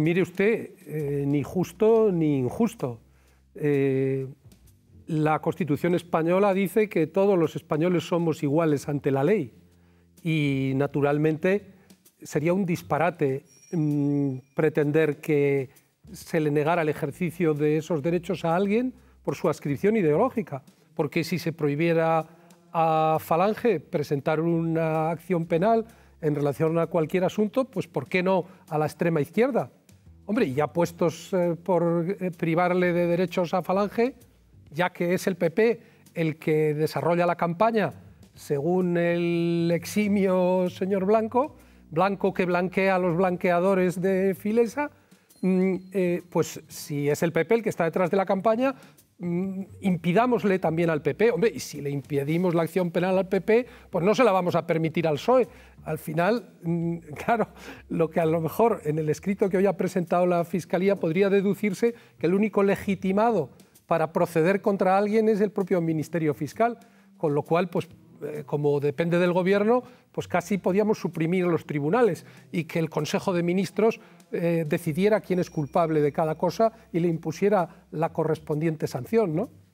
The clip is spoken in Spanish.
Mire usted, eh, ni justo ni injusto. Eh, la Constitución española dice que todos los españoles somos iguales ante la ley y, naturalmente, sería un disparate mm, pretender que se le negara el ejercicio de esos derechos a alguien por su ascripción ideológica, porque si se prohibiera a Falange presentar una acción penal en relación a cualquier asunto, pues ¿por qué no a la extrema izquierda? Hombre, y ya puestos eh, por eh, privarle de derechos a Falange, ya que es el PP el que desarrolla la campaña, según el eximio señor Blanco, Blanco que blanquea a los blanqueadores de Filesa, Mm, eh, pues si es el PP el que está detrás de la campaña, mm, impidámosle también al PP, hombre, y si le impedimos la acción penal al PP, pues no se la vamos a permitir al PSOE. Al final, mm, claro, lo que a lo mejor en el escrito que hoy ha presentado la Fiscalía podría deducirse que el único legitimado para proceder contra alguien es el propio Ministerio Fiscal, con lo cual, pues eh, como depende del gobierno, pues casi podíamos suprimir los tribunales y que el Consejo de Ministros eh, decidiera quién es culpable de cada cosa y le impusiera la correspondiente sanción, ¿no?